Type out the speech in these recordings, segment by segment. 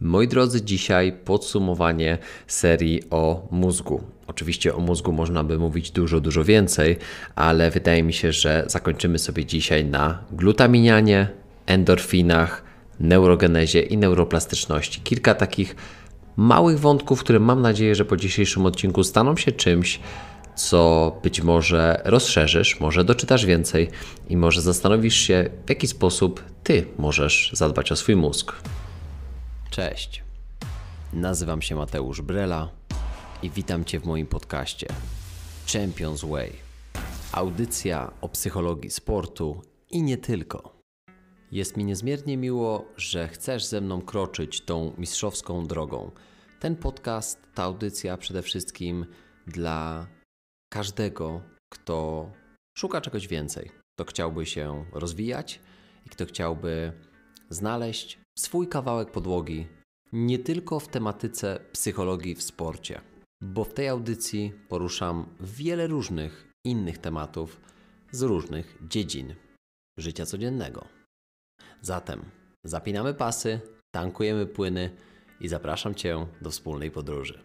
Moi drodzy, dzisiaj podsumowanie serii o mózgu. Oczywiście o mózgu można by mówić dużo, dużo więcej, ale wydaje mi się, że zakończymy sobie dzisiaj na glutaminianie, endorfinach, neurogenezie i neuroplastyczności. Kilka takich małych wątków, które mam nadzieję, że po dzisiejszym odcinku staną się czymś, co być może rozszerzysz, może doczytasz więcej i może zastanowisz się, w jaki sposób ty możesz zadbać o swój mózg. Cześć. Nazywam się Mateusz Brela i witam Cię w moim podcaście Champions Way. Audycja o psychologii sportu i nie tylko. Jest mi niezmiernie miło, że chcesz ze mną kroczyć tą mistrzowską drogą. Ten podcast, ta audycja przede wszystkim dla każdego, kto szuka czegoś więcej, kto chciałby się rozwijać i kto chciałby znaleźć swój kawałek podłogi nie tylko w tematyce psychologii w sporcie, bo w tej audycji poruszam wiele różnych innych tematów z różnych dziedzin życia codziennego. Zatem zapinamy pasy, tankujemy płyny i zapraszam Cię do wspólnej podróży.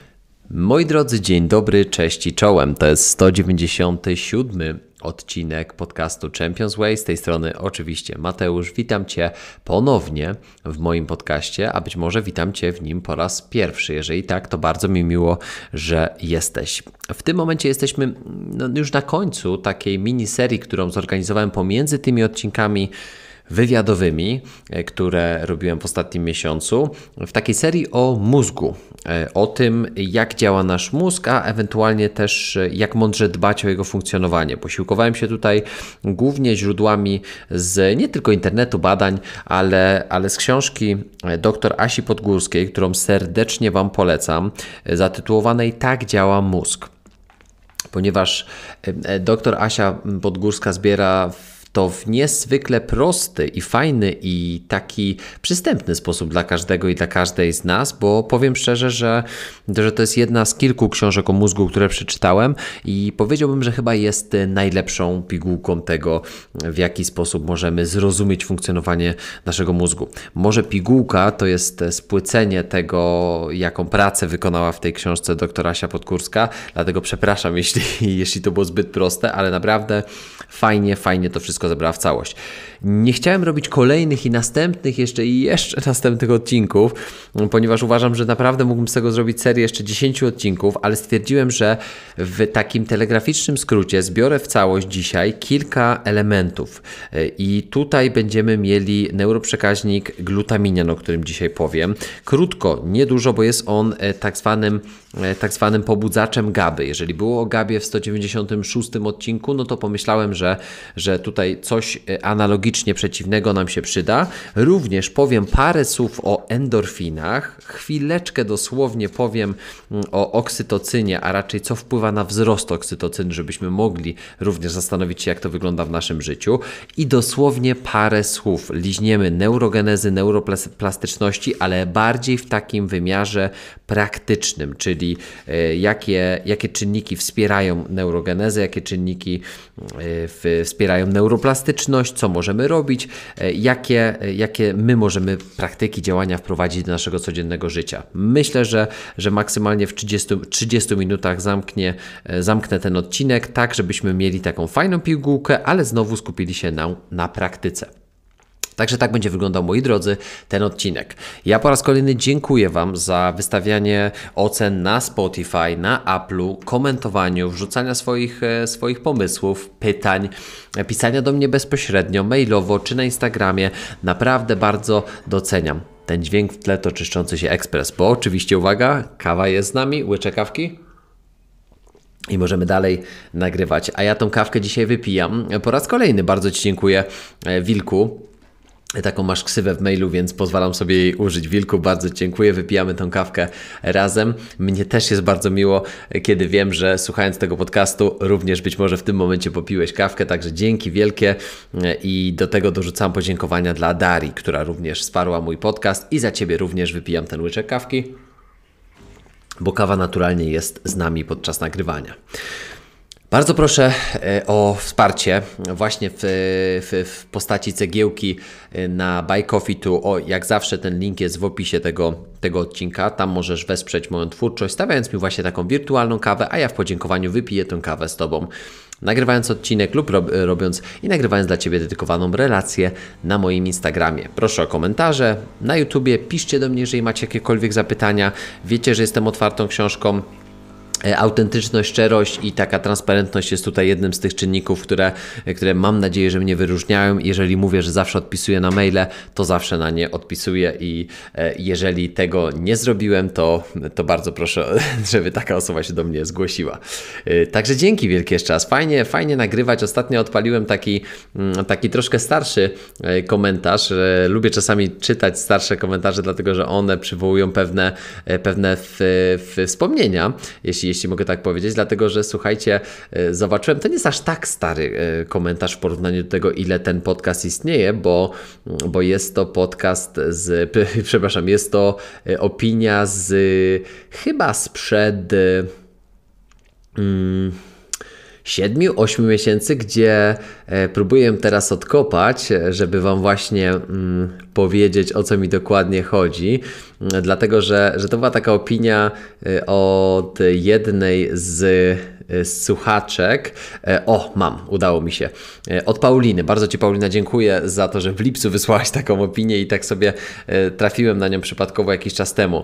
Moi drodzy, dzień dobry, cześć i czołem. To jest 197 odcinek podcastu Champions Way. Z tej strony oczywiście Mateusz. Witam Cię ponownie w moim podcaście, a być może witam Cię w nim po raz pierwszy. Jeżeli tak, to bardzo mi miło, że jesteś. W tym momencie jesteśmy no, już na końcu takiej miniserii, którą zorganizowałem pomiędzy tymi odcinkami wywiadowymi, e, które robiłem w ostatnim miesiącu, w takiej serii o mózgu, e, o tym, jak działa nasz mózg, a ewentualnie też e, jak mądrze dbać o jego funkcjonowanie. Posiłkowałem się tutaj głównie źródłami z nie tylko internetu, badań, ale, ale z książki dr Asi Podgórskiej, którą serdecznie Wam polecam, zatytułowanej Tak działa mózg ponieważ doktor Asia Podgórska zbiera to w niezwykle prosty i fajny i taki przystępny sposób dla każdego i dla każdej z nas, bo powiem szczerze, że, że to jest jedna z kilku książek o mózgu, które przeczytałem i powiedziałbym, że chyba jest najlepszą pigułką tego, w jaki sposób możemy zrozumieć funkcjonowanie naszego mózgu. Może pigułka to jest spłycenie tego, jaką pracę wykonała w tej książce doktor Asia Podkurska, dlatego przepraszam, jeśli, jeśli to było zbyt proste, ale naprawdę fajnie, fajnie to wszystko wszystko zebrała w całość. Nie chciałem robić kolejnych i następnych jeszcze i jeszcze następnych odcinków, ponieważ uważam, że naprawdę mógłbym z tego zrobić serię jeszcze 10 odcinków, ale stwierdziłem, że w takim telegraficznym skrócie zbiorę w całość dzisiaj kilka elementów. I tutaj będziemy mieli neuroprzekaźnik glutaminian, o którym dzisiaj powiem. Krótko, niedużo, bo jest on e, tak zwanym E, tak zwanym pobudzaczem Gaby. Jeżeli było o Gabie w 196 odcinku, no to pomyślałem, że, że tutaj coś e, analogicznie przeciwnego nam się przyda. Również powiem parę słów o endorfinach, chwileczkę dosłownie powiem mm, o oksytocynie, a raczej co wpływa na wzrost oksytocyny, żebyśmy mogli również zastanowić się, jak to wygląda w naszym życiu. I dosłownie parę słów liźniemy neurogenezy, neuroplastyczności, ale bardziej w takim wymiarze praktycznym, czyli czyli e, jakie, jakie czynniki wspierają neurogenezę, jakie czynniki e, wspierają neuroplastyczność, co możemy robić, e, jakie, jakie my możemy praktyki działania wprowadzić do naszego codziennego życia. Myślę, że, że maksymalnie w 30, 30 minutach zamknie, zamknę ten odcinek, tak żebyśmy mieli taką fajną pigułkę, ale znowu skupili się na, na praktyce. Także tak będzie wyglądał, moi drodzy, ten odcinek. Ja po raz kolejny dziękuję Wam za wystawianie ocen na Spotify, na Apple'u, komentowaniu, wrzucania swoich, e, swoich pomysłów, pytań, pisania do mnie bezpośrednio, mailowo czy na Instagramie. Naprawdę bardzo doceniam. Ten dźwięk w tle to czyszczący się ekspres, bo oczywiście, uwaga, kawa jest z nami, łyczek kawki i możemy dalej nagrywać. A ja tą kawkę dzisiaj wypijam. Po raz kolejny bardzo Ci dziękuję, e, Wilku Taką masz ksywę w mailu, więc pozwalam sobie jej użyć. Wilku, bardzo dziękuję. Wypijamy tą kawkę razem. Mnie też jest bardzo miło, kiedy wiem, że słuchając tego podcastu, również być może w tym momencie popiłeś kawkę. Także dzięki wielkie i do tego dorzucam podziękowania dla Dari, która również wsparła mój podcast i za ciebie również wypijam ten łyczek kawki, bo kawa naturalnie jest z nami podczas nagrywania. Bardzo proszę e, o wsparcie właśnie w, w, w, postaci cegiełki e, na Buy Coffee tu. O, jak zawsze ten link jest w opisie tego, tego odcinka. Tam możesz wesprzeć moją twórczość, stawiając mi właśnie taką wirtualną kawę, a ja w podziękowaniu wypiję tę kawę z Tobą. Nagrywając odcinek lub rob, robiąc i nagrywając dla Ciebie dedykowaną relację na moim Instagramie. Proszę o komentarze na YouTubie, piszcie do mnie, jeżeli macie jakiekolwiek zapytania. Wiecie, że jestem otwartą książką E, autentyczność, szczerość i taka transparentność jest tutaj jednym z tych czynników, które, e, które mam nadzieję, że mnie wyróżniają. Jeżeli mówię, że zawsze odpisuję na maile, to zawsze na nie odpisuję i e, jeżeli tego nie zrobiłem, to, to bardzo proszę, żeby taka osoba się do mnie zgłosiła. Także dzięki wielkie jeszcze raz. Fajnie, fajnie nagrywać. Ostatnio odpaliłem taki, mm, taki troszkę starszy komentarz. Lubię czasami czytać starsze komentarze, dlatego że one przywołują pewne, pewne w, w wspomnienia, jeśli jeśli mogę tak powiedzieć, dlatego że słuchajcie, e, zobaczyłem, to nie jest aż tak stary e, komentarz w porównaniu do tego, ile ten podcast istnieje, bo, bo jest to podcast z, przepraszam, jest to e, opinia z chyba sprzed. Hmm, 7-8 miesięcy, gdzie e, próbuję teraz odkopać, e, żeby Wam właśnie mm, powiedzieć o co mi dokładnie chodzi, dlatego że, że to była taka opinia e, od jednej z z e, słuchaczek. E, o, mam, udało mi się. E, od Pauliny. Bardzo Ci, Paulina, dziękuję za to, że w lipcu wysłałaś taką opinię i tak sobie trafiłem na nią przypadkowo jakiś czas temu.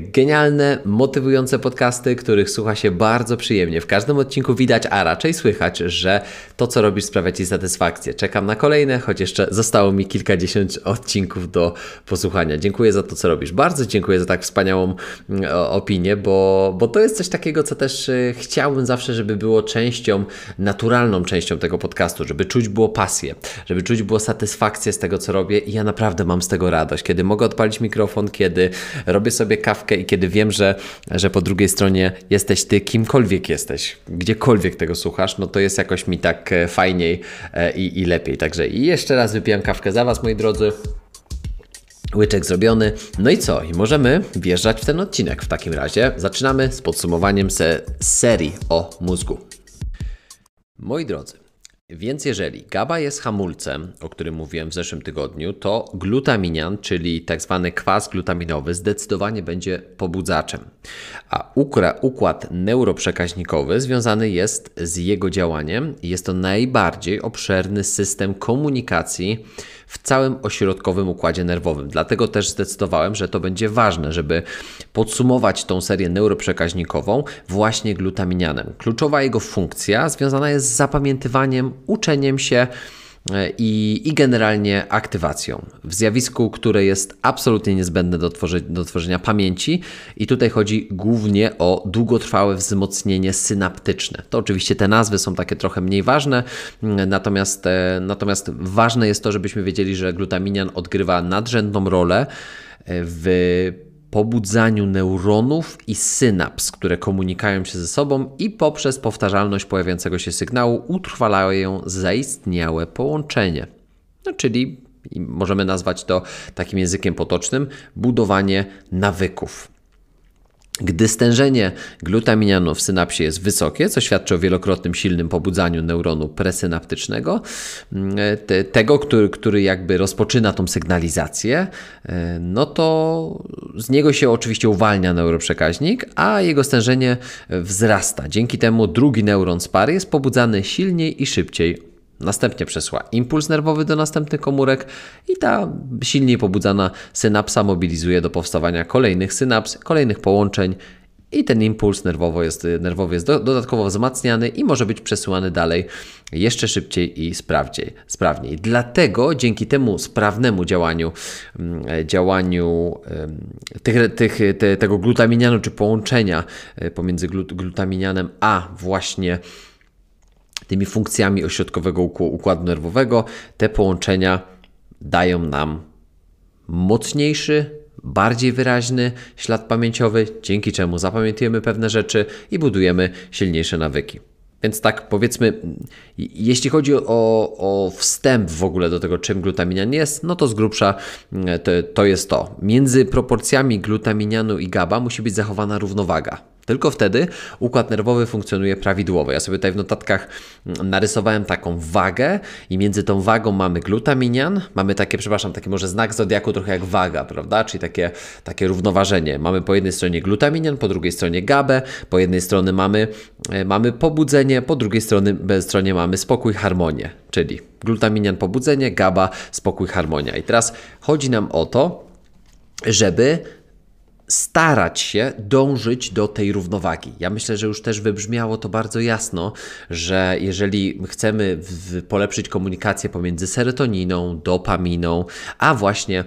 Genialne, motywujące podcasty, których słucha się bardzo przyjemnie. W każdym odcinku widać, a raczej słychać, że to, co robisz, sprawia Ci satysfakcję. Czekam na kolejne, choć jeszcze zostało mi kilkadziesiąt odcinków do posłuchania. Dziękuję za to, co robisz. Bardzo dziękuję za tak wspaniałą mm, opinię, bo, bo to jest coś takiego, co też chciałbym zaproponować zawsze, żeby było częścią, naturalną częścią tego podcastu, żeby czuć było pasję, żeby czuć było satysfakcję z tego, co robię i ja naprawdę mam z tego radość, kiedy mogę odpalić mikrofon, kiedy robię sobie kawkę i kiedy wiem, że, że po drugiej stronie jesteś ty, kimkolwiek jesteś, gdziekolwiek tego słuchasz, no to jest jakoś mi tak e, fajniej e, i, i lepiej. Także i jeszcze raz wypijam kawkę za Was, moi drodzy. Łyczek zrobiony. No i co? I możemy wjeżdżać w ten odcinek w takim razie. Zaczynamy z podsumowaniem se serii o mózgu. Moi drodzy, więc jeżeli GABA jest hamulcem, o którym mówiłem w zeszłym tygodniu, to glutaminian, czyli tzw. Tak kwas glutaminowy, zdecydowanie będzie pobudzaczem. A układ neuroprzekaźnikowy związany jest z jego działaniem. Jest to najbardziej obszerny system komunikacji w całym ośrodkowym układzie nerwowym. Dlatego też zdecydowałem, że to będzie ważne, żeby podsumować tą serię neuroprzekaźnikową właśnie glutaminianem. Kluczowa jego funkcja związana jest z zapamiętywaniem, uczeniem się, E, i, i generalnie aktywacją. W zjawisku, które jest absolutnie niezbędne do, tworzy, do tworzenia pamięci, i tutaj chodzi głównie o długotrwałe wzmocnienie synaptyczne. To oczywiście te nazwy są takie trochę mniej ważne, mm, natomiast, e, natomiast ważne jest to, żebyśmy wiedzieli, że glutaminian odgrywa nadrzędną rolę e, w pobudzaniu neuronów i synaps, które komunikują się ze sobą i poprzez powtarzalność pojawiającego się sygnału utrwalają zaistniałe połączenie. No, czyli możemy nazwać to takim językiem potocznym budowanie nawyków. Gdy stężenie glutaminianu w synapsie jest wysokie, co świadczy o wielokrotnym silnym pobudzaniu neuronu presynaptycznego, mm, te, tego, który, który jakby rozpoczyna tą sygnalizację, e, no to z niego się oczywiście uwalnia neuroprzekaźnik, a jego stężenie wzrasta. Dzięki temu drugi neuron z pary jest pobudzany silniej i szybciej Następnie przesyła impuls nerwowy do następnych komórek i ta silniej pobudzana synapsa mobilizuje do powstawania kolejnych synaps, kolejnych połączeń i ten impuls nerwowy jest, nerwowy jest do, dodatkowo wzmacniany i może być przesyłany dalej jeszcze szybciej i sprawdziej, sprawniej. Dlatego dzięki temu sprawnemu działaniu, mm, działaniu tych, tych, te, tego glutaminianu czy połączenia e, pomiędzy glut, glutaminianem a właśnie tymi funkcjami ośrodkowego układu nerwowego, te połączenia dają nam mocniejszy, bardziej wyraźny ślad pamięciowy, dzięki czemu zapamiętujemy pewne rzeczy i budujemy silniejsze nawyki. Więc tak powiedzmy, jeśli chodzi o, o, wstęp w ogóle do tego, czym glutaminian jest, no to z grubsza mm, to, to jest to. Między proporcjami glutaminianu i GABA musi być zachowana równowaga. Tylko wtedy układ nerwowy funkcjonuje prawidłowo. Ja sobie tutaj w notatkach mm, narysowałem taką wagę i między tą wagą mamy glutaminian, mamy takie, przepraszam, taki może znak zodiaku trochę jak waga, prawda? Czyli takie, takie równoważenie. Mamy po jednej stronie glutaminian, po drugiej stronie gabę, e, po jednej stronie mamy, e, mamy pobudzenie, po drugiej stronie, stronie mamy spokój, harmonię, czyli glutaminian, pobudzenie, gaba, spokój, harmonia. I teraz chodzi nam o to, żeby starać się dążyć do tej równowagi. Ja myślę, że już też wybrzmiało to bardzo jasno, że jeżeli chcemy w, w polepszyć komunikację pomiędzy serotoniną, dopaminą, a właśnie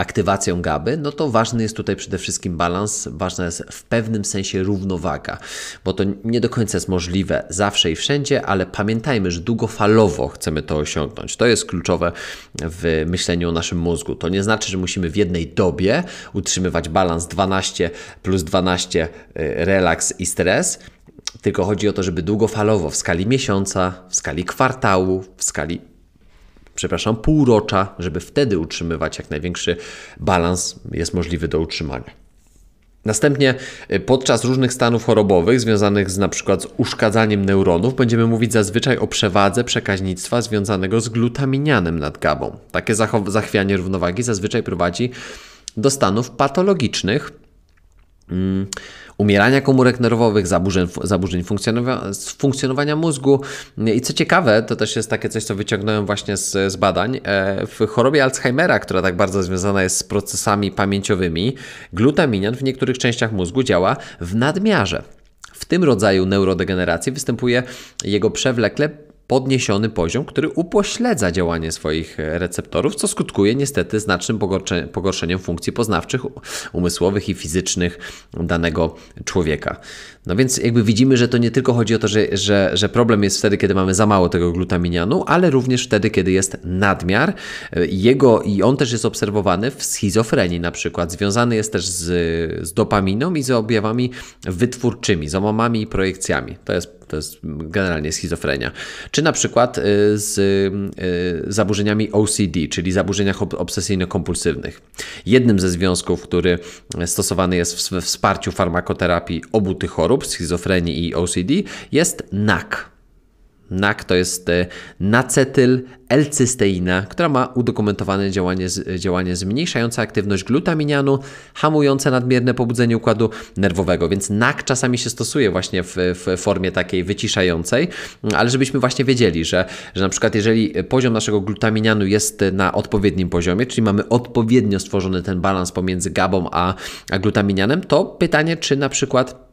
aktywacją GABY, no to ważny jest tutaj przede wszystkim balans, ważna jest w pewnym sensie równowaga, bo to nie do końca jest możliwe zawsze i wszędzie, ale pamiętajmy, że długofalowo chcemy to osiągnąć. To jest kluczowe w myśleniu o naszym mózgu. To nie znaczy, że musimy w jednej dobie utrzymywać balans 12 plus 12 y, relaks i stres, tylko chodzi o to, żeby długofalowo w skali miesiąca, w skali kwartału, w skali przepraszam, półrocza, żeby wtedy utrzymywać jak największy balans jest możliwy do utrzymania. Następnie y, podczas różnych stanów chorobowych związanych z na przykład z uszkadzaniem neuronów będziemy mówić zazwyczaj o przewadze przekaźnictwa związanego z glutaminianem nad GABą. Takie zachwianie równowagi zazwyczaj prowadzi do stanów patologicznych, mm, umierania komórek nerwowych, zaburzeń, zaburzeń funkcjonowania mózgu. I co ciekawe, to też jest takie coś, co wyciągnąłem właśnie z, z badań. E, w chorobie Alzheimera, która tak bardzo związana jest z procesami pamięciowymi, glutaminian w niektórych częściach mózgu działa w nadmiarze. W tym rodzaju neurodegeneracji występuje jego przewlekle podniesiony poziom, który upośledza działanie swoich receptorów, co skutkuje niestety znacznym pogorszeniem funkcji poznawczych, umysłowych i fizycznych danego człowieka. No więc jakby widzimy, że to nie tylko chodzi o to, że, że, że problem jest wtedy, kiedy mamy za mało tego glutaminianu, ale również wtedy, kiedy jest nadmiar. E, jego i on też jest obserwowany w schizofrenii na przykład. Związany jest też z, z dopaminą i z objawami wytwórczymi, z omamami i projekcjami. To jest to jest generalnie schizofrenia. Czy na przykład y, z y, zaburzeniami OCD, czyli zaburzeniach obsesyjno-kompulsywnych. Jednym ze związków, który stosowany jest we wsparciu farmakoterapii obu tych chorób, schizofrenii i OCD, jest NAC NAC to jest e, nacetyl L-cysteina, która ma udokumentowane działanie, e, działanie zmniejszające aktywność glutaminianu, hamujące nadmierne pobudzenie układu nerwowego, więc NAC czasami się stosuje właśnie w, w formie takiej wyciszającej, mm, ale żebyśmy właśnie wiedzieli, że, że na przykład jeżeli poziom naszego glutaminianu jest na odpowiednim poziomie, czyli mamy odpowiednio stworzony ten balans pomiędzy GABą a, a glutaminianem, to pytanie, czy na przykład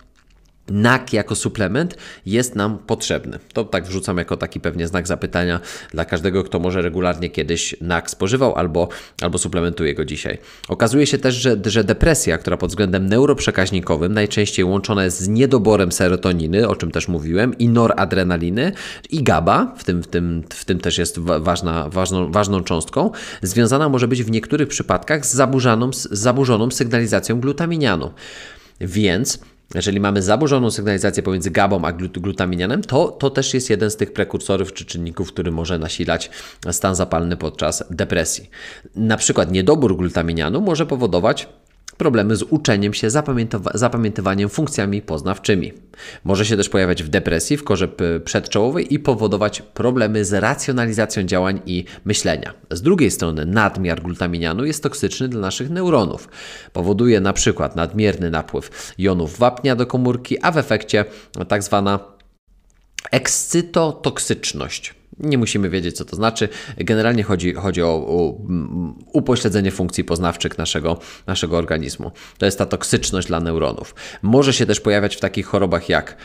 NAK jako suplement jest nam potrzebny. To tak wrzucam jako taki pewnie znak zapytania dla każdego, kto może regularnie kiedyś NAK spożywał albo, albo suplementuje go dzisiaj. Okazuje się też, że, że depresja, która pod względem neuroprzekaźnikowym najczęściej łączona jest z niedoborem serotoniny, o czym też mówiłem, i noradrenaliny, i GABA, w tym, w tym, w tym też jest ważna, ważną, ważną cząstką, związana może być w niektórych przypadkach z zaburzoną, z zaburzoną sygnalizacją glutaminianu. Więc jeżeli mamy zaburzoną sygnalizację pomiędzy GABą a glutaminianem, to, to też jest jeden z tych prekursorów czy czynników, który może nasilać stan zapalny podczas depresji. Na przykład niedobór glutaminianu może powodować problemy z uczeniem się, zapamiętywaniem funkcjami poznawczymi. Może się też pojawiać w depresji, w korze przedczołowej i powodować problemy z racjonalizacją działań i myślenia. Z drugiej strony nadmiar glutaminianu jest toksyczny dla naszych neuronów. Powoduje na przykład nadmierny napływ jonów wapnia do komórki, a w efekcie tak zwana ekscytotoksyczność. Nie musimy wiedzieć, co to znaczy. Generalnie chodzi, chodzi o, o mm, upośledzenie funkcji poznawczych naszego, naszego organizmu. To jest ta toksyczność dla neuronów. Może się też pojawiać w takich chorobach jak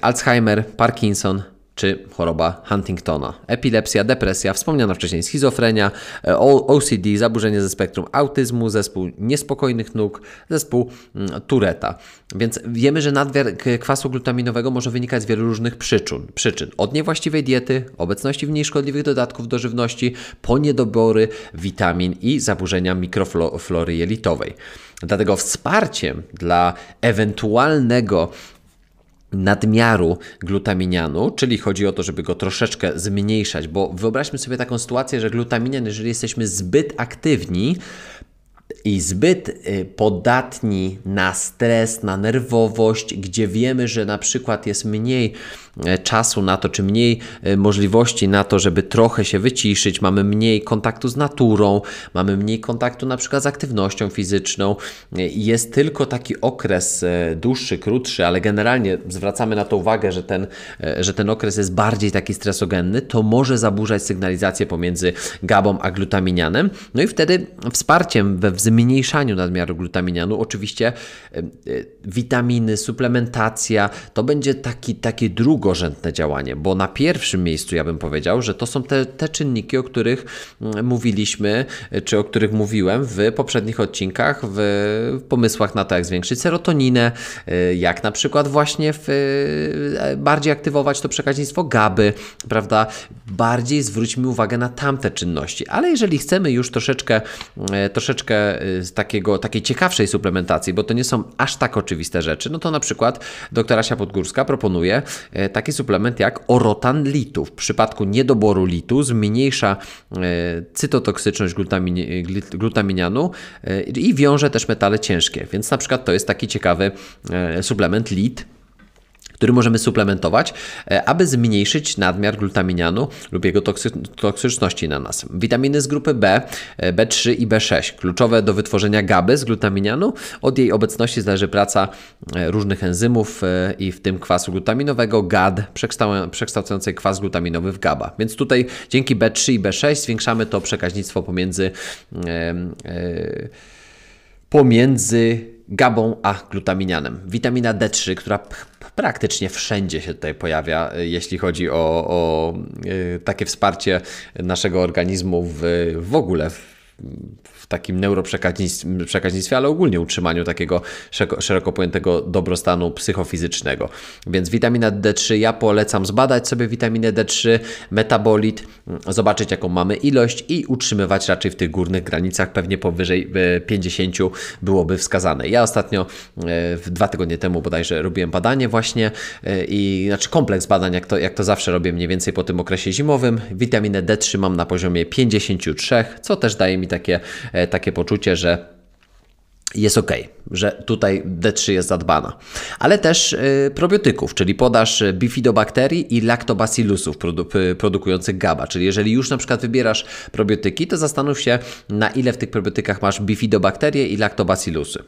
Alzheimer, Parkinson, czy choroba Huntingtona. Epilepsja, depresja, wspomniana wcześniej schizofrenia, e, OCD, zaburzenie ze spektrum autyzmu, zespół niespokojnych nóg, zespół mm, Tureta. Więc wiemy, że nadmiar kwasu glutaminowego może wynikać z wielu różnych przyczyn. przyczyn. Od niewłaściwej diety, obecności w niej szkodliwych dodatków do żywności, po niedobory witamin i zaburzenia mikroflory jelitowej. Dlatego wsparciem dla ewentualnego nadmiaru glutaminianu, czyli chodzi o to, żeby go troszeczkę zmniejszać, bo wyobraźmy sobie taką sytuację, że glutaminian, jeżeli jesteśmy zbyt aktywni, i zbyt y, podatni na stres, na nerwowość, gdzie wiemy, że na przykład jest mniej e, czasu na to, czy mniej e, możliwości na to, żeby trochę się wyciszyć, mamy mniej kontaktu z naturą, mamy mniej kontaktu na przykład z aktywnością fizyczną. E, jest tylko taki okres dłuższy, krótszy, ale generalnie zwracamy na to uwagę, że ten, że ten okres jest bardziej taki stresogenny, to może zaburzać sygnalizację pomiędzy GABą a glutaminianem. No i wtedy wsparciem we wzmocnieniu zmniejszaniu nadmiaru glutaminianu. Oczywiście e, witaminy, suplementacja to będzie taki, takie drugorzędne działanie, bo na pierwszym miejscu ja bym powiedział, że to są te, te czynniki, o których mm, mówiliśmy, e, czy o których mówiłem w poprzednich odcinkach, w pomysłach na to, jak zwiększyć serotoninę, e, jak na przykład właśnie w, bardziej aktywować to przekaźnictwo GABY, prawda? Bardziej zwróćmy uwagę na tamte czynności, ale jeżeli chcemy już troszeczkę, troszeczkę z takiego, takiej ciekawszej suplementacji, bo to nie są aż tak oczywiste rzeczy, no to na przykład doktor Asia Podgórska proponuje e, taki suplement jak orotan litu. W przypadku niedoboru litu zmniejsza e, cytotoksyczność glutaminianu e, i wiąże też metale ciężkie, więc na przykład to jest taki ciekawy suplement lit, który możemy suplementować, e, aby zmniejszyć nadmiar glutaminianu lub jego toksy toksyczności na nas. Witaminy z grupy B, e, B3 i B6, kluczowe do wytworzenia GABY z glutaminianu. Od jej obecności zależy praca e, różnych enzymów i w tym kwasu glutaminowego GAD, przekształcającej kwas glutaminowy w GABA. Więc tutaj dzięki B3 i B6 zwiększamy to przekaźnictwo pomiędzy, pomiędzy gabą a glutaminianem. Witamina D3, która praktycznie wszędzie się tutaj pojawia, y, jeśli chodzi o, o y, takie wsparcie naszego organizmu w, w ogóle w, takim neuroprzekaźnictwie, ale ogólnie utrzymaniu takiego szeroko pojętego dobrostanu psychofizycznego. Więc witamina D3 ja polecam zbadać sobie witaminę D3, metabolit, mm, zobaczyć jaką mamy ilość i utrzymywać raczej w tych górnych granicach, pewnie powyżej 50 e, byłoby wskazane. Ja ostatnio e, dwa tygodnie temu bodajże robiłem badanie właśnie e, i znaczy kompleks badań, jak to, jak to zawsze robię mniej więcej po tym okresie zimowym. Witaminę D3 mam na poziomie 53, co też daje mi takie E, takie poczucie, że jest ok, że tutaj D3 jest zadbana. Ale też e, probiotyków, czyli podaż bifidobakterii i laktobacillusów produ produkujących GABA. Czyli jeżeli już na przykład wybierasz probiotyki, to zastanów się na ile w tych probiotykach masz bifidobakterie i laktobacillusy.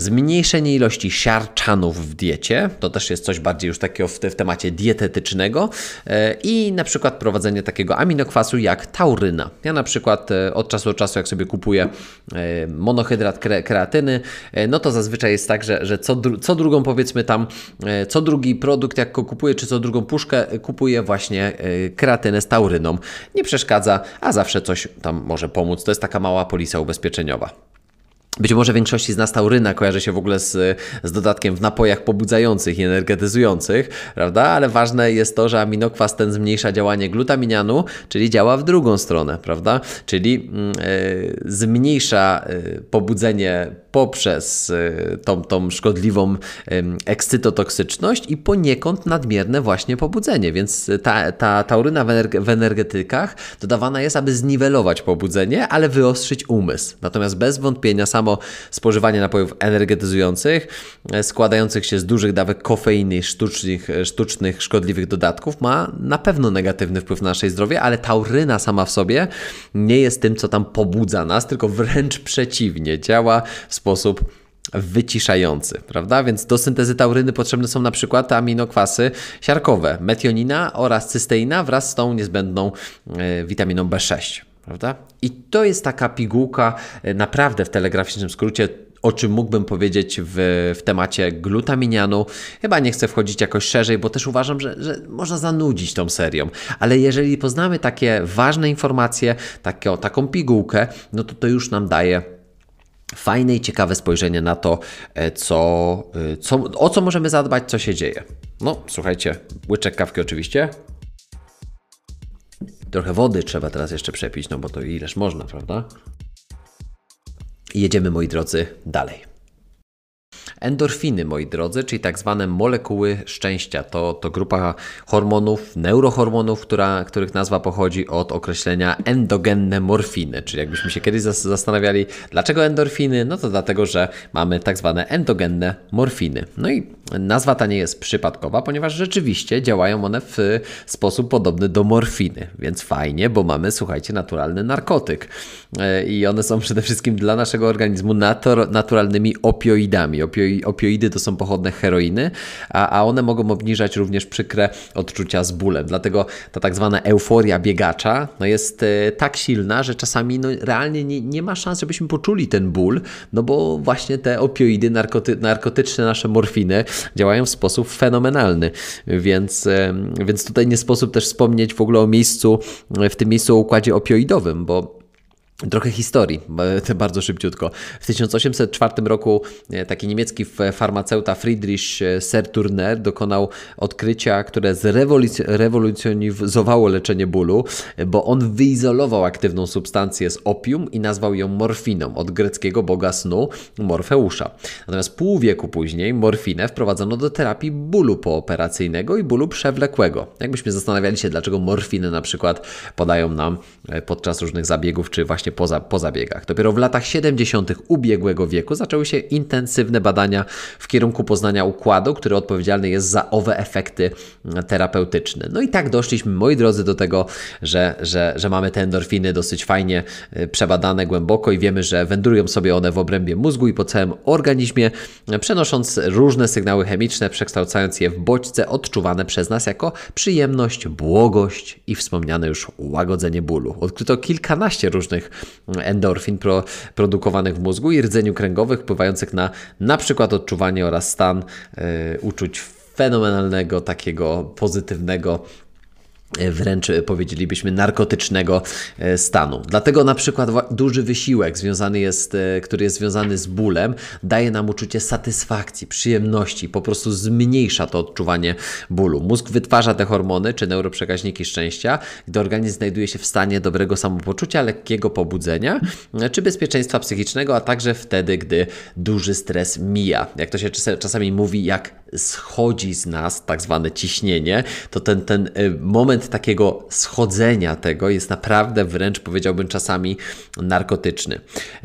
Zmniejszenie ilości siarczanów w diecie, to też jest coś bardziej już takiego w, w temacie dietetycznego e, i na przykład prowadzenie takiego aminokwasu jak tauryna. Ja na przykład e, od czasu do czasu, jak sobie kupuję e, monohydrat kre, kreatyny, no to zazwyczaj jest tak, że, że co, dru, co drugą powiedzmy tam, co drugi produkt jak go kupuję, czy co drugą puszkę kupuję właśnie kreatynę z tauryną. Nie przeszkadza, a zawsze coś tam może pomóc. To jest taka mała polisa ubezpieczeniowa. Być może większości z nas tauryna kojarzy się w ogóle z, z dodatkiem w napojach pobudzających i energetyzujących, prawda? Ale ważne jest to, że aminokwas ten zmniejsza działanie glutaminianu, czyli działa w drugą stronę, prawda? Czyli yy, zmniejsza yy, pobudzenie poprzez y, tą, tą szkodliwą y, ekscytotoksyczność i poniekąd nadmierne właśnie pobudzenie. Więc ta, ta tauryna w energetykach dodawana jest, aby zniwelować pobudzenie, ale wyostrzyć umysł. Natomiast bez wątpienia samo spożywanie napojów energetyzujących, e, składających się z dużych dawek kofeiny i sztucznych, e, sztucznych szkodliwych dodatków ma na pewno negatywny wpływ na nasze zdrowie, ale tauryna sama w sobie nie jest tym, co tam pobudza nas, tylko wręcz przeciwnie. Działa w sposób sposób wyciszający, prawda? Więc do syntezy tauryny potrzebne są na przykład aminokwasy siarkowe, metionina oraz cysteina wraz z tą niezbędną e, witaminą B6, prawda? I to jest taka pigułka e, naprawdę w telegraficznym skrócie o czym mógłbym powiedzieć w, w temacie glutaminianu. Chyba nie chcę wchodzić jakoś szerzej, bo też uważam, że, że można zanudzić tą serią. Ale jeżeli poznamy takie ważne informacje, takie, taką pigułkę, no to to już nam daje fajne i ciekawe spojrzenie na to, e, co, e, co, o co możemy zadbać, co się dzieje. No, słuchajcie, łyczek kawki oczywiście. Trochę wody trzeba teraz jeszcze przepić, no bo to ileż można, prawda? I jedziemy, moi drodzy, dalej. Endorfiny, moi drodzy, czyli tak zwane molekuły szczęścia, to, to grupa hormonów, neurohormonów, która, których nazwa pochodzi od określenia endogenne morfiny, czyli jakbyśmy się kiedyś zastanawiali, dlaczego endorfiny, no to dlatego, że mamy tak zwane endogenne morfiny. No i nazwa ta nie jest przypadkowa, ponieważ rzeczywiście działają one w sposób podobny do morfiny, więc fajnie, bo mamy, słuchajcie, naturalny narkotyk e, i one są przede wszystkim dla naszego organizmu naturalnymi opioidami. opioidami opioidy to są pochodne heroiny, a, a one mogą obniżać również przykre odczucia z bólem. Dlatego ta tak zwana euforia biegacza no jest e, tak silna, że czasami no, realnie nie, nie ma szans, żebyśmy poczuli ten ból, no bo właśnie te opioidy, narkoty, narkotyczne nasze morfiny działają w sposób fenomenalny, więc, e, więc tutaj nie sposób też wspomnieć w ogóle o miejscu, w tym miejscu o układzie opioidowym, bo Trochę historii, e, bardzo szybciutko. W 1804 roku e, taki niemiecki farmaceuta Friedrich e, Serturner dokonał odkrycia, które zrewolucjonizowało leczenie bólu, bo on wyizolował aktywną substancję z opium i nazwał ją morfiną od greckiego boga snu Morfeusza. Natomiast pół wieku później morfinę wprowadzono do terapii bólu pooperacyjnego i bólu przewlekłego. Jakbyśmy zastanawiali się, dlaczego morfinę na przykład podają nam podczas różnych zabiegów, czy właśnie właśnie poza, po biegach. Dopiero w latach 70. ubiegłego wieku zaczęły się intensywne badania w kierunku poznania układu, który odpowiedzialny jest za owe efekty terapeutyczne. No i tak doszliśmy, moi drodzy, do tego, że, że, że mamy te endorfiny dosyć fajnie y, przebadane głęboko i wiemy, że wędrują sobie one w obrębie mózgu i po całym organizmie, przenosząc różne sygnały chemiczne, przekształcając je w bodźce odczuwane przez nas jako przyjemność, błogość i wspomniane już łagodzenie bólu. Odkryto kilkanaście różnych endorfin pro, produkowanych w mózgu i rdzeniu kręgowych wpływających na na przykład odczuwanie oraz stan e, uczuć fenomenalnego, takiego pozytywnego E, wręcz powiedzielibyśmy narkotycznego e, stanu. Dlatego na przykład duży wysiłek związany jest, e, który jest związany z bólem, daje nam uczucie satysfakcji, przyjemności, po prostu zmniejsza to odczuwanie bólu. Mózg wytwarza te hormony czy neuroprzekaźniki szczęścia, gdy organizm znajduje się w stanie dobrego samopoczucia, lekkiego pobudzenia czy bezpieczeństwa psychicznego, a także wtedy, gdy duży stres mija. Jak to się czasami mówi, jak schodzi z nas, tak zwane ciśnienie, to ten, ten y, moment takiego schodzenia tego jest naprawdę wręcz powiedziałbym czasami narkotyczny.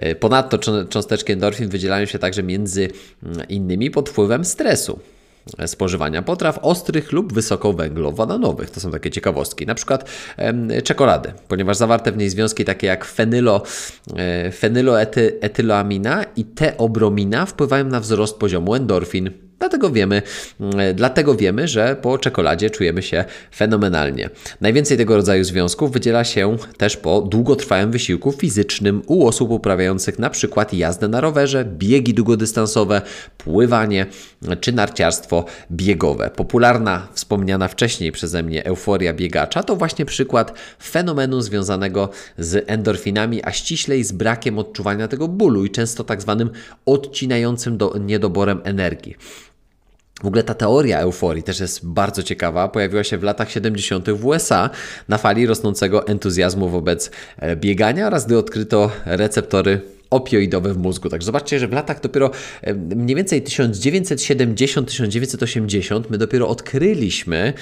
Y, ponadto cząsteczki endorfin wydzielają się także między mm, innymi pod wpływem stresu e, spożywania potraw ostrych lub wysokowęglowodanowych. To są takie ciekawostki. Na przykład czekolady, ponieważ zawarte w niej związki takie jak fenylo, e, i teobromina wpływają na wzrost poziomu endorfin Dlatego wiemy, mm, dlatego wiemy, że po czekoladzie czujemy się fenomenalnie. Najwięcej tego rodzaju związków wydziela się też po długotrwałym wysiłku fizycznym u osób uprawiających na przykład jazdę na rowerze, biegi długodystansowe, pływanie czy narciarstwo biegowe. Popularna, wspomniana wcześniej przeze mnie euforia biegacza to właśnie przykład fenomenu związanego z endorfinami, a ściślej z brakiem odczuwania tego bólu i często tak zwanym odcinającym do, niedoborem energii. W ogóle ta teoria euforii też jest bardzo ciekawa. Pojawiła się w latach 70. w USA na fali rosnącego entuzjazmu wobec e, biegania oraz gdy odkryto receptory opioidowe w mózgu. Także zobaczcie, że w latach dopiero e, mniej więcej 1970-1980 my dopiero odkryliśmy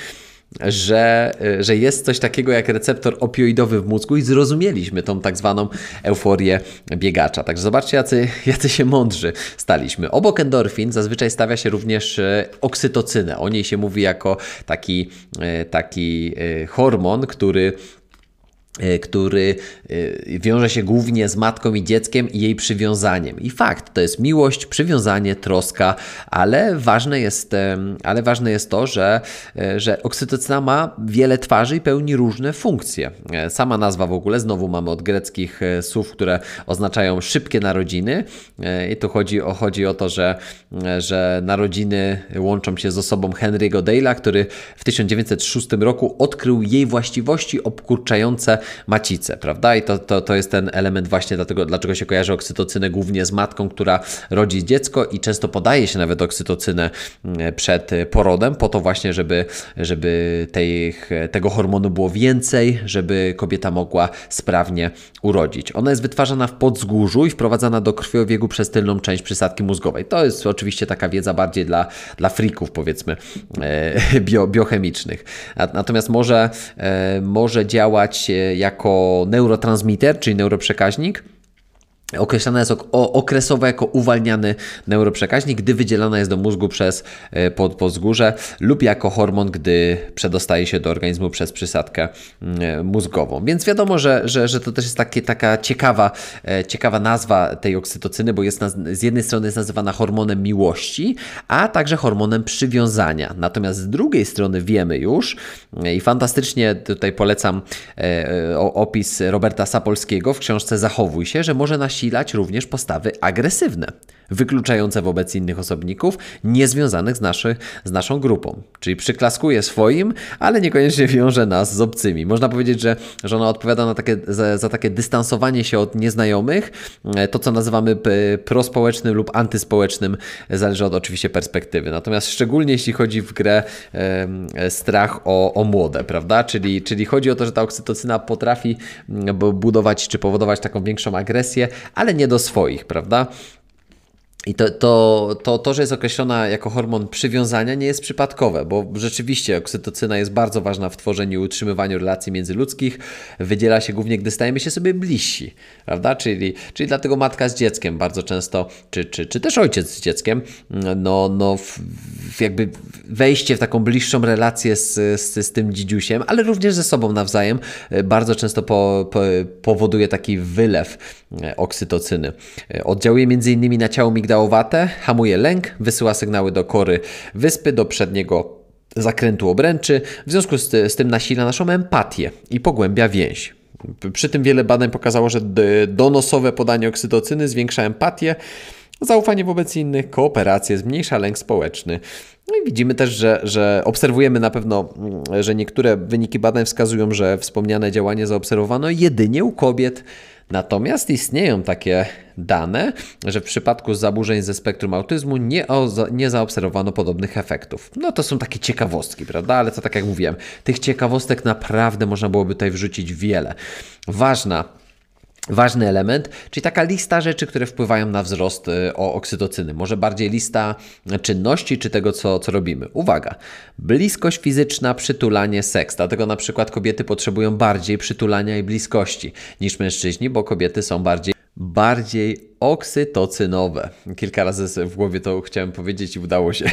że, y, że jest coś takiego jak receptor opioidowy w mózgu i zrozumieliśmy tą tak zwaną euforię biegacza. Także zobaczcie, jacy, jacy się mądrzy staliśmy. Obok endorfin zazwyczaj stawia się również y, oksytocynę. O niej się mówi jako taki, y, taki hormon, który E, który e, wiąże się głównie z matką i dzieckiem i jej przywiązaniem. I fakt, to jest miłość, przywiązanie, troska, ale ważne jest, e, ale ważne jest to, że, że oksytocyna ma wiele twarzy i pełni różne funkcje. Sama nazwa w ogóle, znowu mamy od greckich słów, które oznaczają szybkie narodziny i tu chodzi o, chodzi o to, że, że narodziny łączą się z osobą Henry'ego Dale'a, który w 1906 roku odkrył jej właściwości obkurczające macicę, prawda? I to, to, to jest ten element właśnie dlatego, dlaczego się kojarzy oksytocynę głównie z matką, która rodzi dziecko i często podaje się nawet oksytocynę mm, przed porodem, po to właśnie, żeby, żeby tej, tego hormonu było więcej, żeby kobieta mogła sprawnie urodzić. Ona jest wytwarzana w podzgórzu i wprowadzana do krwiobiegu przez tylną część przysadki mózgowej. To jest oczywiście taka wiedza bardziej dla, dla frików, powiedzmy, e, bio, biochemicznych. Natomiast może, e, może działać e, jako neurotransmitter, czyli neuroprzekaźnik, Określana jest okresowo jako uwalniany neuroprzekaźnik, gdy wydzielana jest do mózgu przez e, pod, lub jako hormon, gdy przedostaje się do organizmu przez przysadkę mm, e, mózgową. Więc wiadomo, że, że, że to też jest takie, taka ciekawa, e, ciekawa nazwa tej oksytocyny, bo jest naz, z jednej strony jest nazywana hormonem miłości, a także hormonem przywiązania. Natomiast z drugiej strony wiemy już i fantastycznie tutaj polecam opis Roberta Sapolskiego w książce Zachowuj się, że może nasi nasilać również postawy agresywne wykluczające wobec innych osobników niezwiązanych z, naszy, z naszą grupą. Czyli przyklaskuje swoim, ale niekoniecznie wiąże nas z obcymi. Można powiedzieć, że, że ona odpowiada na takie, za, za takie dystansowanie się od nieznajomych, e, to co nazywamy prospołecznym lub antyspołecznym, zależy od oczywiście perspektywy. Natomiast szczególnie jeśli chodzi w grę e, strach o, o młode, prawda? Czyli, czyli chodzi o to, że ta oksytocyna potrafi budować czy powodować taką większą agresję, ale nie do swoich, prawda? I to, to, to, to, że jest określona jako hormon przywiązania, nie jest przypadkowe, bo rzeczywiście oksytocyna jest bardzo ważna w tworzeniu i utrzymywaniu relacji międzyludzkich. Wydziela się głównie, gdy stajemy się sobie bliżsi, prawda? Czyli, czyli dlatego matka z dzieckiem bardzo często, czy, czy, czy też ojciec z dzieckiem, no, no w, w jakby wejście w taką bliższą relację z, z, z tym dzidziusiem, ale również ze sobą nawzajem, bardzo często po, po, powoduje taki wylew oksytocyny. Oddziałuje między innymi na ciało migdałowe Ideowate, hamuje lęk, wysyła sygnały do kory wyspy, do przedniego zakrętu obręczy, w związku z, z tym nasila naszą empatię i pogłębia więź. Przy tym wiele badań pokazało, że donosowe podanie oksytocyny zwiększa empatię, zaufanie wobec innych, kooperację, zmniejsza lęk społeczny. No i widzimy też, że, że obserwujemy na pewno, mm, że niektóre wyniki badań wskazują, że wspomniane działanie zaobserwowano jedynie u kobiet. Natomiast istnieją takie dane, że w przypadku zaburzeń ze spektrum autyzmu nie, o, nie zaobserwowano podobnych efektów. No to są takie ciekawostki, prawda? Ale co tak jak mówiłem, tych ciekawostek naprawdę można byłoby tutaj wrzucić wiele. Ważna ważny element, czyli taka lista rzeczy, które wpływają na wzrost y, o oksytocyny. Może bardziej lista czynności czy tego, co, co robimy. Uwaga, bliskość fizyczna, przytulanie, seks. Dlatego na przykład kobiety potrzebują bardziej przytulania i bliskości niż mężczyźni, bo kobiety są bardziej bardziej oksytocynowe. Kilka razy w głowie to chciałem powiedzieć i udało się.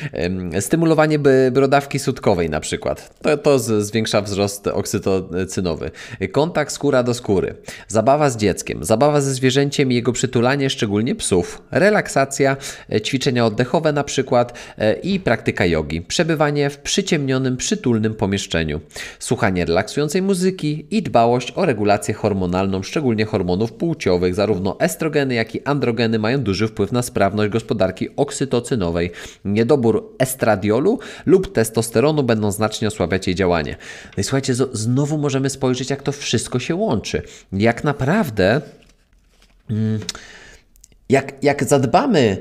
Stymulowanie brodawki sutkowej na przykład. To, to zwiększa wzrost oksytocynowy. Kontakt skóra do skóry. Zabawa z dzieckiem. Zabawa ze zwierzęciem i jego przytulanie, szczególnie psów. Relaksacja, e, ćwiczenia oddechowe na przykład e, i praktyka jogi. Przebywanie w przyciemnionym, przytulnym pomieszczeniu. Słuchanie relaksującej muzyki i dbałość o regulację hormonalną, szczególnie hormonów płciowych, zarówno estrogen estrogeny, jak i androgeny mają duży wpływ na sprawność gospodarki oksytocynowej. Niedobór estradiolu lub testosteronu będą znacznie osłabiać jej działanie. No i słuchajcie, znowu możemy spojrzeć, jak to wszystko się łączy. Jak naprawdę, mm, jak, jak zadbamy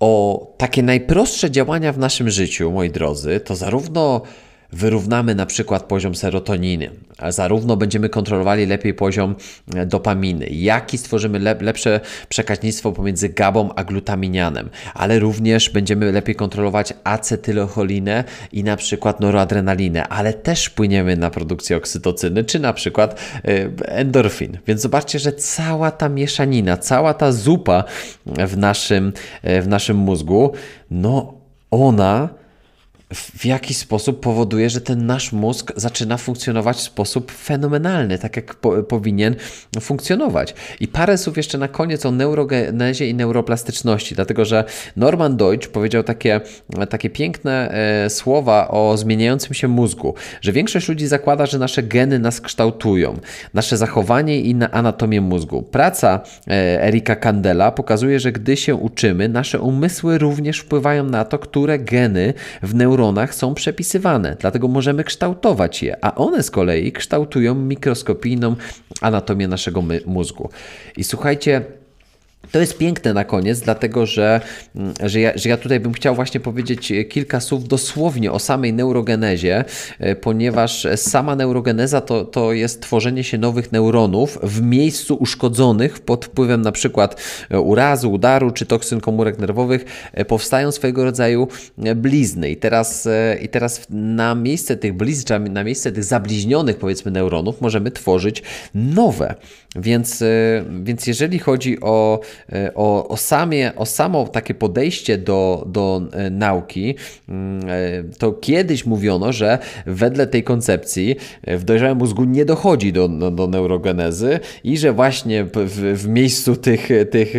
o takie najprostsze działania w naszym życiu, moi drodzy, to zarówno wyrównamy na przykład poziom serotoniny, zarówno będziemy kontrolowali lepiej poziom e, dopaminy, jak i stworzymy lepsze przekaźnictwo pomiędzy GABą a glutaminianem, ale również będziemy lepiej kontrolować acetylocholinę i na przykład noradrenalinę, ale też wpłyniemy na produkcję oksytocyny czy na przykład e, endorfin. Więc zobaczcie, że cała ta mieszanina, cała ta zupa w naszym, e, w naszym mózgu, no ona w jaki sposób powoduje, że ten nasz mózg zaczyna funkcjonować w sposób fenomenalny, tak jak po, powinien funkcjonować. I parę słów jeszcze na koniec o neurogenezie i neuroplastyczności, dlatego że Norman Deutsch powiedział takie, takie piękne e, słowa o zmieniającym się mózgu, że większość ludzi zakłada, że nasze geny nas kształtują, nasze zachowanie i na anatomię mózgu. Praca e, Erika Kandela pokazuje, że gdy się uczymy, nasze umysły również wpływają na to, które geny w neuro neuronach są przepisywane, dlatego możemy kształtować je, a one z kolei kształtują mikroskopijną anatomię naszego mózgu. I słuchajcie, to jest piękne na koniec, dlatego że, mm, że, ja, że ja tutaj bym chciał właśnie powiedzieć e, kilka słów dosłownie o samej neurogenezie, e, ponieważ sama neurogeneza to, to jest tworzenie się nowych neuronów w miejscu uszkodzonych pod wpływem na przykład e, urazu, udaru czy toksyn komórek nerwowych. Powstają swojego rodzaju blizny i teraz, i teraz na miejsce tych blizn, na miejsce tych zabliźnionych powiedzmy neuronów możemy tworzyć nowe. Więc, więc jeżeli chodzi o o, o, samie, o samo takie podejście do, do e, nauki, mm, e, to kiedyś mówiono, że wedle tej koncepcji e, w dojrzałym mózgu nie dochodzi do, do, do neurogenezy i że właśnie w, w miejscu tych, tych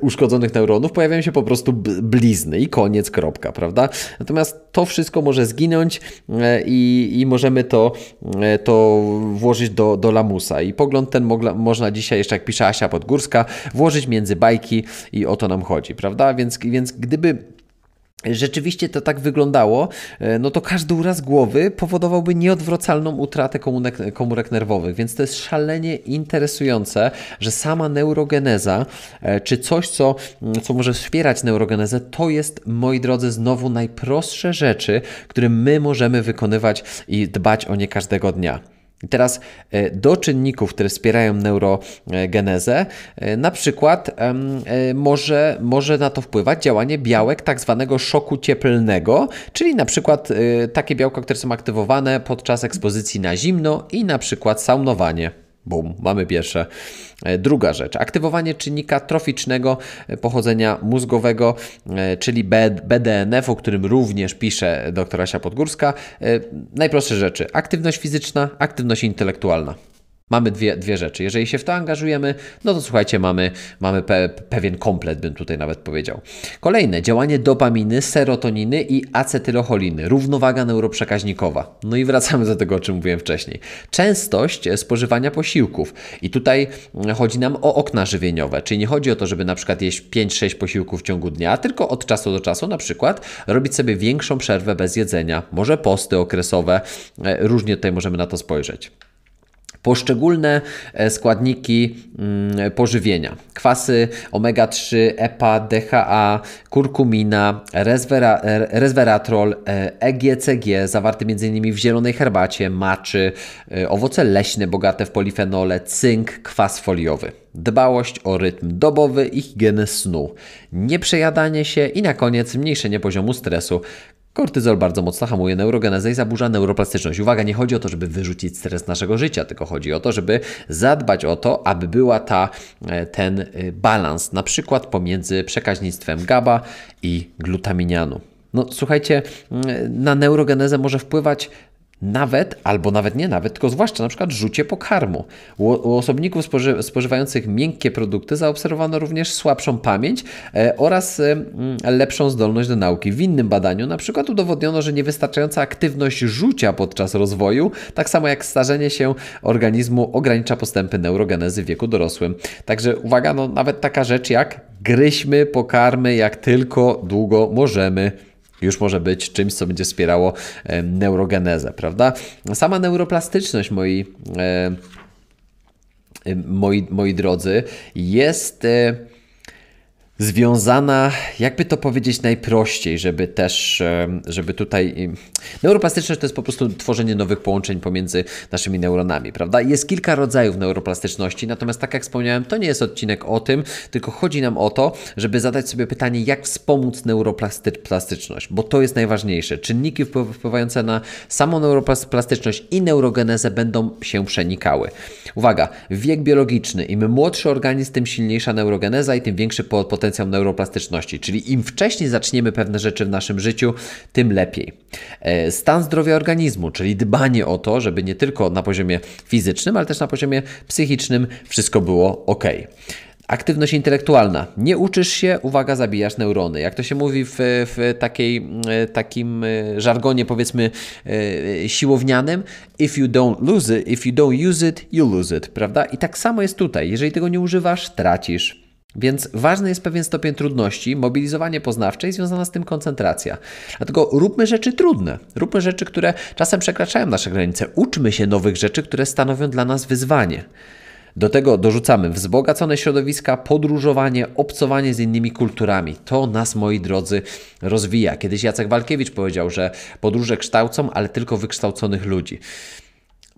uszkodzonych neuronów pojawiają się po prostu blizny i koniec, kropka, prawda? Natomiast to wszystko może zginąć e, i, i możemy to, e, to włożyć do, do lamusa. I pogląd ten mogla, można dzisiaj, jeszcze jak pisze Asia Podgórska, włożyć między bajki i o to nam chodzi, prawda? Więc, więc gdyby rzeczywiście to tak wyglądało, e, no to każdy uraz głowy powodowałby nieodwracalną utratę komórek, komórek, nerwowych, więc to jest szalenie interesujące, że sama neurogeneza, e, czy coś, co, mm, co może wspierać neurogenezę, to jest, moi drodzy, znowu najprostsze rzeczy, które my możemy wykonywać i dbać o nie każdego dnia. I teraz e, do czynników, które wspierają neurogenezę, e, na przykład e, może, może na to wpływać działanie białek tak zwanego szoku cieplnego, czyli na przykład takie białka, które są aktywowane podczas ekspozycji na zimno i na przykład saunowanie. Bum, mamy pierwsze. E, druga rzecz, aktywowanie czynnika troficznego e, pochodzenia mózgowego, e, czyli BDNF, o którym również pisze doktor Asia Podgórska. Najprostsze rzeczy, aktywność fizyczna, aktywność intelektualna. Mamy dwie, dwie rzeczy. Jeżeli się w to angażujemy, no to słuchajcie, mamy, mamy pe, pewien komplet, bym tutaj nawet powiedział. Kolejne, działanie dopaminy, serotoniny i acetylocholiny, równowaga neuroprzekaźnikowa. No i wracamy do tego, o czym mówiłem wcześniej. Częstość e, spożywania posiłków. I tutaj mm, chodzi nam o okna żywieniowe, czyli nie chodzi o to, żeby na przykład jeść 5-6 posiłków w ciągu dnia, tylko od czasu do czasu na przykład robić sobie większą przerwę bez jedzenia, może posty okresowe, e, różnie tutaj możemy na to spojrzeć. Poszczególne e, składniki mm, pożywienia: kwasy omega-3, EPA, DHA, kurkumina, e, resveratrol, EGCG, e zawarte m.in. w zielonej herbacie, maczy, owoce leśne bogate w polifenole, cynk, kwas foliowy. Dbałość o rytm dobowy i higienę snu, nieprzejadanie się i na koniec zmniejszenie poziomu stresu, Kortyzol bardzo mocno hamuje neurogenezę i zaburza neuroplastyczność. Uwaga, nie chodzi o to, żeby wyrzucić stres naszego życia, tylko chodzi o to, żeby zadbać o to, aby była ta, e, ten e, balans, na przykład pomiędzy przekaźnictwem GABA i glutaminianu. No słuchajcie, mm, na neurogenezę może wpływać nawet, albo nawet nie nawet, tylko zwłaszcza na przykład rzucie pokarmu. U, u osobników spoży, spożywających miękkie produkty zaobserwowano również słabszą pamięć e, oraz e, mm, lepszą zdolność do nauki. W innym badaniu na przykład udowodniono, że niewystarczająca aktywność rzucia podczas rozwoju, tak samo jak starzenie się organizmu, ogranicza postępy neurogenezy w wieku dorosłym. Także uwaga, no, nawet taka rzecz jak gryźmy pokarmy jak tylko długo możemy już może być czymś, co będzie wspierało e, neurogenezę, prawda? Sama neuroplastyczność moi, e, e, moi, moi drodzy jest związana, jakby to powiedzieć najprościej, żeby też, żeby tutaj... Neuroplastyczność to jest po prostu tworzenie nowych połączeń pomiędzy naszymi neuronami, prawda? Jest kilka rodzajów neuroplastyczności, natomiast tak jak wspomniałem, to nie jest odcinek o tym, tylko chodzi nam o to, żeby zadać sobie pytanie, jak wspomóc neuroplastyczność, bo to jest najważniejsze. Czynniki wpływające na samą neuroplastyczność i neurogenezę będą się przenikały. Uwaga, wiek biologiczny. Im młodszy organizm, tym silniejsza neurogeneza i tym większy potencjał potencjał neuroplastyczności, czyli im wcześniej zaczniemy pewne rzeczy w naszym życiu, tym lepiej. E, stan zdrowia organizmu, czyli dbanie o to, żeby nie tylko na poziomie fizycznym, ale też na poziomie psychicznym wszystko było ok. Aktywność intelektualna. Nie uczysz się, uwaga, zabijasz neurony. Jak to się mówi w, w takiej, e, takim e, żargonie, powiedzmy, siłownianym, if you don't lose it, if you don't use it, you lose it, prawda? I tak samo jest tutaj. Jeżeli tego nie używasz, tracisz. Więc ważny jest pewien stopień trudności, mobilizowanie poznawcze i związana z tym koncentracja. Dlatego róbmy rzeczy trudne, róbmy rzeczy, które czasem przekraczają nasze granice. Uczmy się nowych rzeczy, które stanowią dla nas wyzwanie. Do tego dorzucamy wzbogacone środowiska, podróżowanie, obcowanie z innymi kulturami. To nas, moi drodzy, rozwija. Kiedyś Jacek Walkiewicz powiedział, że podróże kształcą, ale tylko wykształconych ludzi.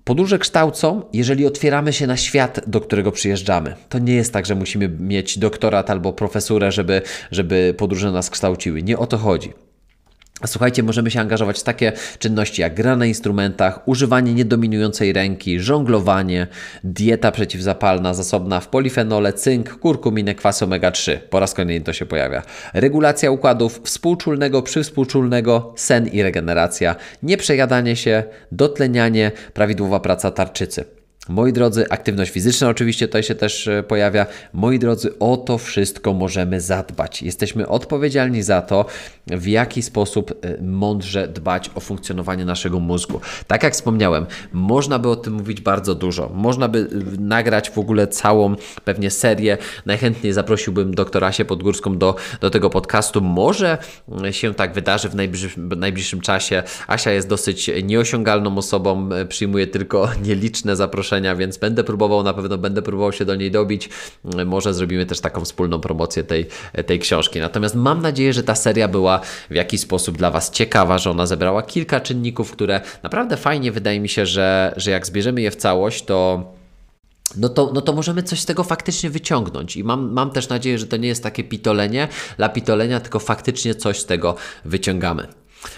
Podróże kształcą, jeżeli otwieramy się na świat, do którego przyjeżdżamy. To nie jest tak, że musimy mieć doktorat albo profesurę, żeby, żeby podróże nas kształciły. Nie o to chodzi. Słuchajcie, możemy się angażować w takie czynności jak gra na instrumentach, używanie niedominującej ręki, żonglowanie, dieta przeciwzapalna zasobna w polifenole, cynk, kurkuminę, kwas omega-3. Po raz kolejny to się pojawia. Regulacja układów współczulnego, przywspółczulnego, sen i regeneracja, nieprzejadanie się, dotlenianie, prawidłowa praca tarczycy. Moi drodzy, aktywność fizyczna oczywiście tutaj się też e, pojawia. Moi drodzy, o to wszystko możemy zadbać. Jesteśmy odpowiedzialni za to, w jaki sposób e, mądrze dbać o funkcjonowanie naszego mózgu. Tak jak wspomniałem, można by o tym mówić bardzo dużo. Można by nagrać w ogóle całą pewnie serię. Najchętniej zaprosiłbym Asię Podgórską do, do tego podcastu. Może e, się tak wydarzy w najbliższym, w najbliższym czasie. Asia jest dosyć nieosiągalną osobą, przyjmuje tylko nieliczne zaproszenia więc będę próbował, na pewno będę próbował się do niej dobić. Może zrobimy też taką wspólną promocję tej, tej książki. Natomiast mam nadzieję, że ta seria była w jakiś sposób dla Was ciekawa, że ona zebrała kilka czynników, które naprawdę fajnie wydaje mi się, że, że jak zbierzemy je w całość, to no to, no to możemy coś z tego faktycznie wyciągnąć. I mam, mam też nadzieję, że to nie jest takie pitolenie dla pitolenia, tylko faktycznie coś z tego wyciągamy.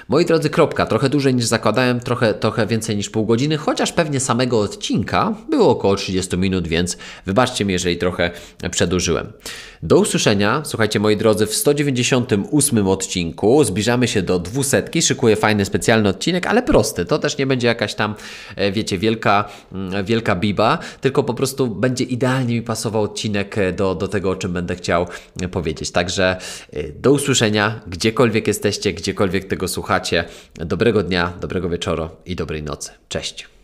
Moi drodzy, kropka. Trochę dłużej niż zakładałem, trochę, trochę więcej niż pół godziny, chociaż pewnie samego odcinka było około 30 minut, więc wybaczcie mi, jeżeli trochę przedłużyłem. Do usłyszenia, słuchajcie moi drodzy, w 198 odcinku zbliżamy się do 200. Szykuję fajny specjalny odcinek, ale prosty. To też nie będzie jakaś tam, e, wiecie, wielka, mm, wielka biba, tylko po prostu będzie idealnie mi pasował odcinek e, do, do tego, o czym będę chciał e, powiedzieć. Także do usłyszenia, gdziekolwiek jesteście, gdziekolwiek tego słuchacie. Dobrego dnia, dobrego wieczoru i dobrej nocy. Cześć.